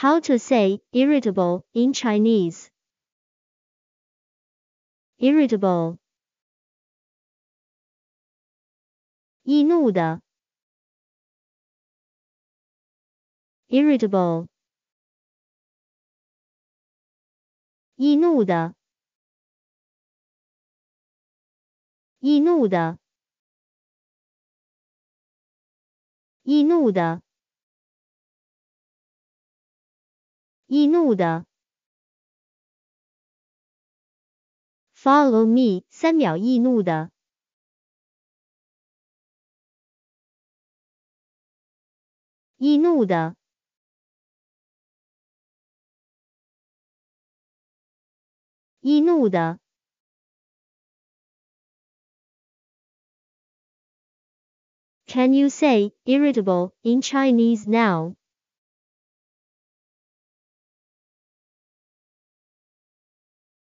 How to say irritable in Chinese. Irritable. 易怒的。Irritable. 易怒的。易怒的。易怒的。易怒的。Follow me，三秒易怒的。易怒的。易怒的。Can you say irritable in Chinese now?